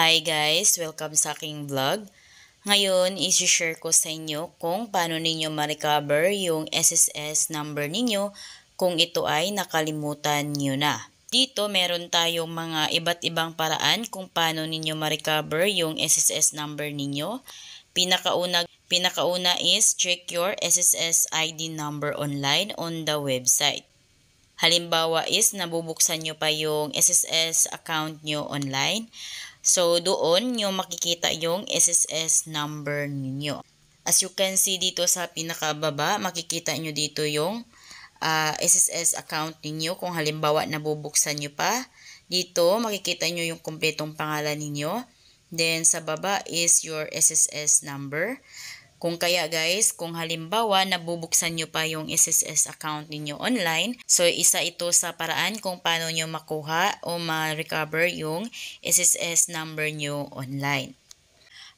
Hi guys! Welcome sa aking vlog. Ngayon, isi-share ko sa inyo kung paano ninyo ma-recover yung SSS number ninyo kung ito ay nakalimutan nyo na. Dito, meron tayong mga iba't ibang paraan kung paano ninyo ma-recover yung SSS number ninyo. Pinakauna, pinakauna is check your SSS ID number online on the website. Halimbawa is nabubuksan nyo pa yung SSS account nyo online So, doon nyo makikita yung SSS number ninyo. As you can see dito sa pinakababa, makikita nyo dito yung uh, ah, SSS account ninyo. Kung halimbawa nabubuksan nyo pa, dito makikita nyo yung kumpletong pangalan ninyo. Then, sa baba is your SSS number. Kung kaya guys, kung halimbawa nabubuksan nyo pa yung SSS account ninyo online, so isa ito sa paraan kung paano nyo makuha o ma-recover yung SSS number nyo online.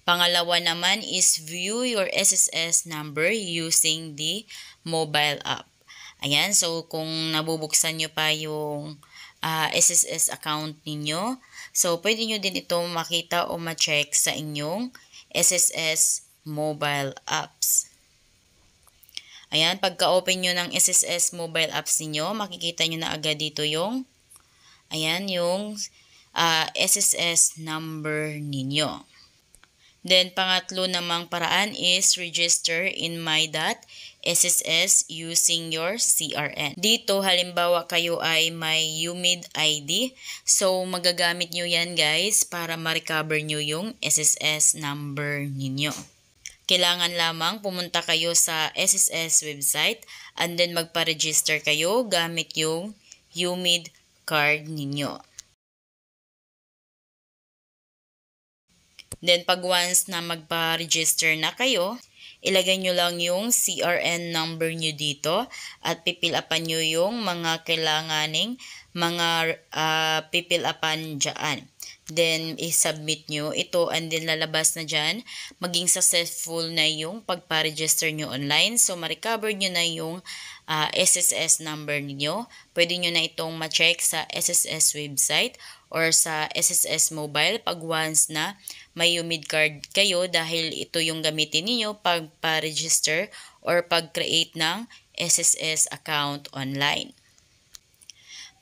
Pangalawa naman is view your SSS number using the mobile app. Ayan, so kung nabubuksan nyo pa yung uh, SSS account ninyo, so pwede nyo din ito makita o ma-check sa inyong SSS mobile apps. Ayan, pagka-open nyo ng SSS mobile apps niyo makikita nyo na agad dito yung, ayan, yung uh, ah, SSS number ninyo. Then, pangatlo namang paraan is register in my.sss using your CRN. Dito, halimbawa kayo ay may UMID ID. So, magagamit nyo yan guys para ma-recover nyo yung SSS number ninyo. Kailangan lamang pumunta kayo sa SSS website and then magpa-register kayo gamit yung UMID card ninyo. Then pag once na magpa-register na kayo, ilagay nyo lang yung CRN number nyo dito at pipilapan nyo yung mga kailanganing mga uh, pipilapan dyan. Then, i-submit nyo ito and then lalabas na dyan. Maging successful na yung pagpa-register nyo online. So, ma-recover nyo na yung uh, ah, SSS number niyo Pwede nyo na itong ma-check sa SSS website or sa SSS mobile pag once na may UMID card kayo dahil ito yung gamitin niyo pagpa register or pag-create ng SSS account online.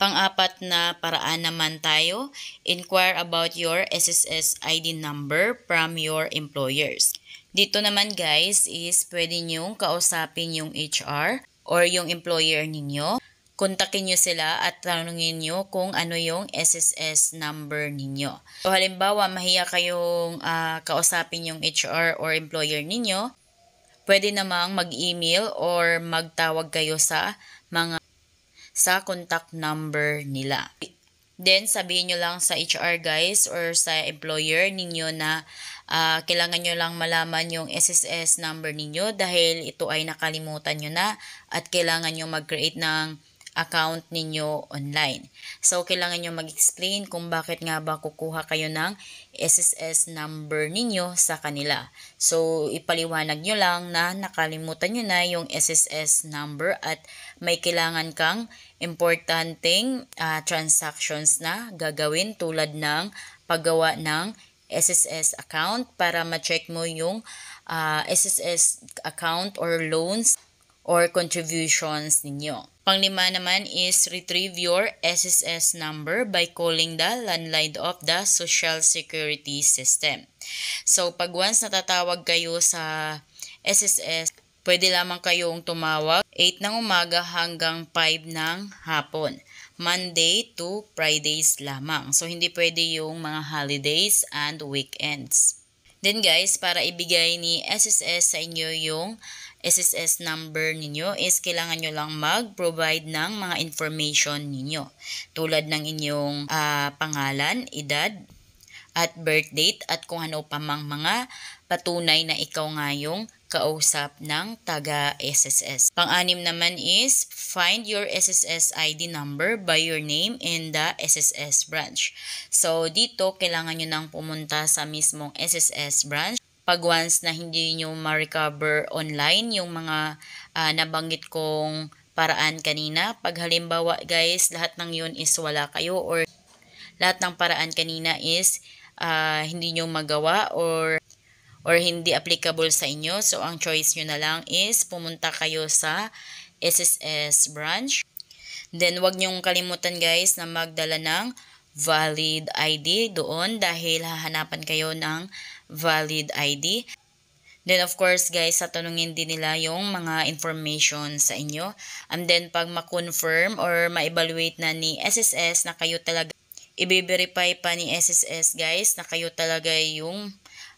Pang-apat na paraan naman tayo, inquire about your SSS ID number from your employers. Dito naman guys is pwede nyong kausapin yung HR or yung employer ninyo. Kontakin niyo sila at tanungin niyo kung ano yung SSS number ninyo. So halimbawa, mahiya kayong uh, kausapin yung HR or employer ninyo, pwede namang mag-email or magtawag kayo sa mga sa contact number nila. Then, sabihin nyo lang sa HR guys or sa employer ninyo na uh, kailangan nyo lang malaman yung SSS number ninyo dahil ito ay nakalimutan nyo na at kailangan nyo mag-create ng account ninyo online. So, kailangan nyo mag-explain kung bakit nga ba kukuha kayo ng SSS number ninyo sa kanila. So, ipaliwanag nyo lang na nakalimutan nyo na yung SSS number at may kailangan kang importanteng uh, transactions na gagawin tulad ng paggawa ng SSS account para ma-check mo yung uh, ah, SSS account or loans or contributions ninyo. Panglima naman is retrieve your SSS number by calling the landline of the Social Security System. So, pag once natatawag kayo sa SSS, pwede lamang kayong tumawag 8 ng umaga hanggang 5 ng hapon. Monday to Fridays lamang. So, hindi pwede yung mga holidays and weekends. Then guys, para ibigay ni SSS sa inyo yung SSS number ninyo is kailangan nyo lang mag-provide ng mga information ninyo. Tulad ng inyong uh, pangalan, edad, at birth date at kung ano pa mang mga patunay na ikaw nga yung kausap ng taga SSS. Pang-anim naman is find your SSS ID number by your name in the SSS branch. So dito kailangan nyo nang pumunta sa mismong SSS branch pag once na hindi nyo ma-recover online yung mga uh, nabanggit kong paraan kanina. Pag halimbawa guys, lahat ng yun is wala kayo or lahat ng paraan kanina is uh, hindi nyo magawa or or hindi applicable sa inyo. So, ang choice nyo na lang is pumunta kayo sa SSS branch. Then, wag nyong kalimutan guys na magdala ng valid ID doon dahil hahanapan kayo ng valid ID. Then of course guys, tatanungin din nila yung mga information sa inyo. And then pag ma-confirm or ma-evaluate na ni SSS na kayo talaga, i-verify pa ni SSS guys na kayo talaga yung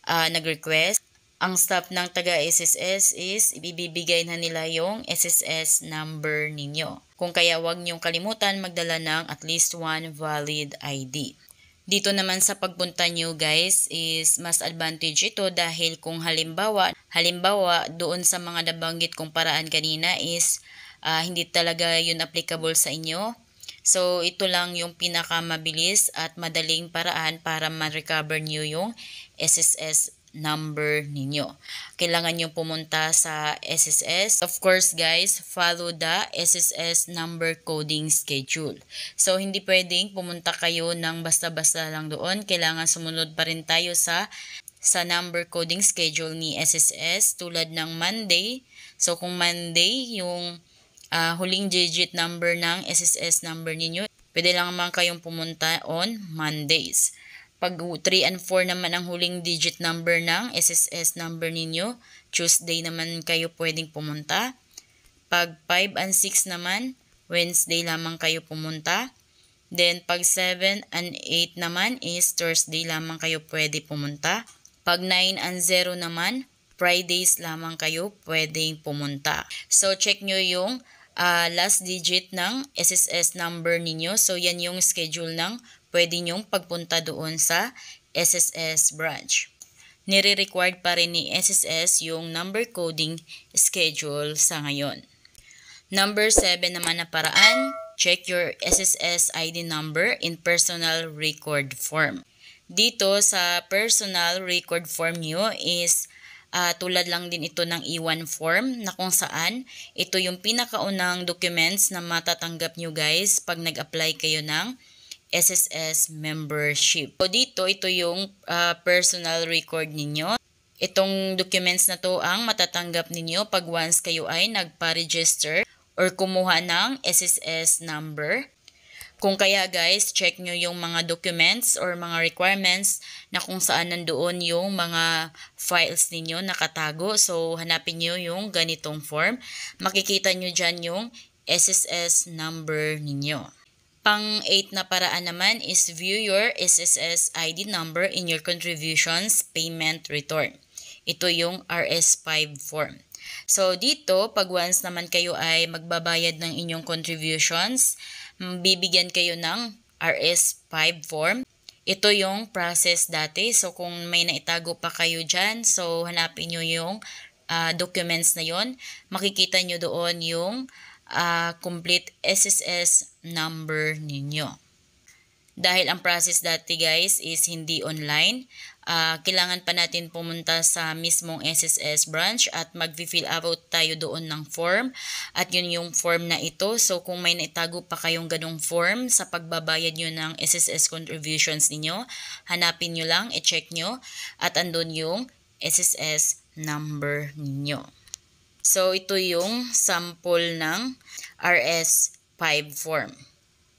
uh, nag-request. Ang staff ng taga-SSS is ibibigay na nila yung SSS number ninyo. Kung kaya wag niyong kalimutan magdala ng at least one valid ID. Dito naman sa pagpunta nyo guys is mas advantage ito dahil kung halimbawa, halimbawa doon sa mga nabanggit kong paraan kanina is uh, hindi talaga yun applicable sa inyo. So ito lang yung pinakamabilis at madaling paraan para ma-recover nyo yung SSS number ninyo. Kailangan nyo pumunta sa SSS. Of course guys, follow the SSS number coding schedule. So hindi pwedeng pumunta kayo ng basta-basta lang doon. Kailangan sumunod pa rin tayo sa sa number coding schedule ni SSS tulad ng Monday. So kung Monday yung uh, huling digit number ng SSS number ninyo, pwede lang naman kayong pumunta on Mondays. Pag 3 and 4 naman ang huling digit number ng SSS number ninyo, Tuesday naman kayo pwedeng pumunta. Pag 5 and 6 naman, Wednesday lamang kayo pumunta. Then, pag 7 and 8 naman is Thursday lamang kayo pwede pumunta. Pag 9 and 0 naman, Fridays lamang kayo pwedeng pumunta. So, check nyo yung uh, last digit ng SSS number ninyo. So, yan yung schedule ng pwede nyong pagpunta doon sa SSS branch. Nire-required pa rin ni SSS yung number coding schedule sa ngayon. Number 7 naman na paraan, check your SSS ID number in personal record form. Dito sa personal record form nyo is uh, tulad lang din ito ng E1 form na kung saan ito yung pinakaunang documents na matatanggap nyo guys pag nag-apply kayo ng SSS membership. So dito, ito yung uh, personal record ninyo. Itong documents na to ang matatanggap ninyo pag once kayo ay nagpa-register or kumuha ng SSS number. Kung kaya guys, check nyo yung mga documents or mga requirements na kung saan nandoon yung mga files ninyo nakatago. So, hanapin nyo yung ganitong form. Makikita nyo dyan yung SSS number ninyo. Pang-8 na paraan naman is view your SSS ID number in your contributions payment return. Ito yung RS5 form. So dito, pag once naman kayo ay magbabayad ng inyong contributions, bibigyan kayo ng RS5 form. Ito yung process dati. So kung may naitago pa kayo dyan, so hanapin nyo yung uh, documents na yon. Makikita nyo doon yung uh, complete SSS number ninyo. Dahil ang process dati guys is hindi online, uh, kailangan pa natin pumunta sa mismong SSS branch at mag-fill out tayo doon ng form at yun yung form na ito. So kung may naitago pa kayong ganong form sa pagbabayad nyo ng SSS contributions ninyo, hanapin nyo lang, i check nyo at andun yung SSS number ninyo. So, ito yung sample ng RS5 form.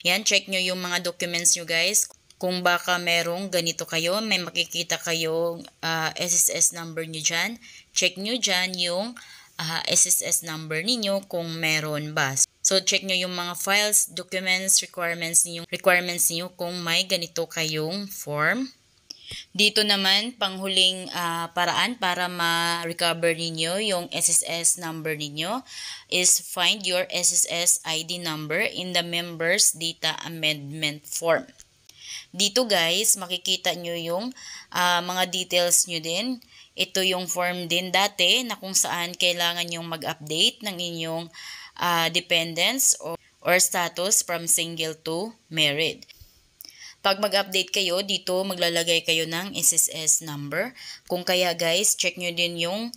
Yan, check nyo yung mga documents nyo guys. Kung baka merong ganito kayo, may makikita kayong uh, ah, SSS number nyo dyan. Check nyo dyan yung uh, ah, SSS number ninyo kung meron ba. So, check nyo yung mga files, documents, requirements niyo requirements ninyo kung may ganito kayong form. Dito naman, panghuling uh, paraan para ma-recover ninyo yung SSS number ninyo is find your SSS ID number in the Members Data Amendment Form. Dito guys, makikita nyo yung uh, mga details nyo din. Ito yung form din dati na kung saan kailangan yung mag-update ng inyong uh, dependents or, or status from single to married. Pag mag-update kayo, dito maglalagay kayo ng SSS number. Kung kaya guys, check nyo din yung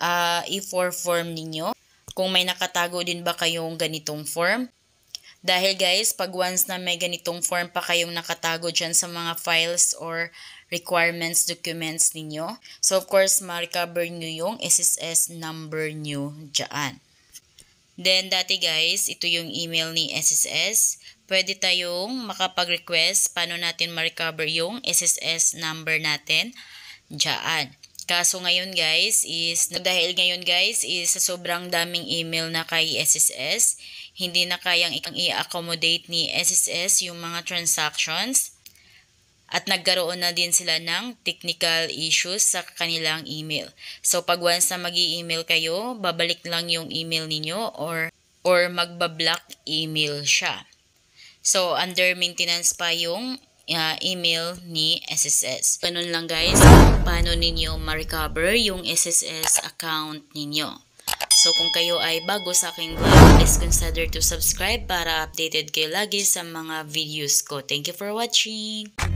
uh, ah, E4 form ninyo. Kung may nakatago din ba kayong ganitong form. Dahil guys, pag once na may ganitong form pa kayong nakatago dyan sa mga files or requirements documents ninyo. So of course, ma-recover nyo yung SSS number nyo dyan. Then, dati guys, ito yung email ni SSS. Pwede tayong makapag-request paano natin ma-recover yung SSS number natin dyan. Kaso ngayon guys is, dahil ngayon guys is sa sobrang daming email na kay SSS, hindi na kayang i-accommodate ni SSS yung mga transactions at nagkaroon na din sila ng technical issues sa kanilang email. So pag once na mag email kayo, babalik lang yung email ninyo or, or magbablock email siya. So under maintenance pa yung uh, email ni SSS. Ganun lang guys paano ninyo ma-recover yung SSS account ninyo. So kung kayo ay bago sa aking vlog, please consider to subscribe para updated kayo lagi sa mga videos ko. Thank you for watching!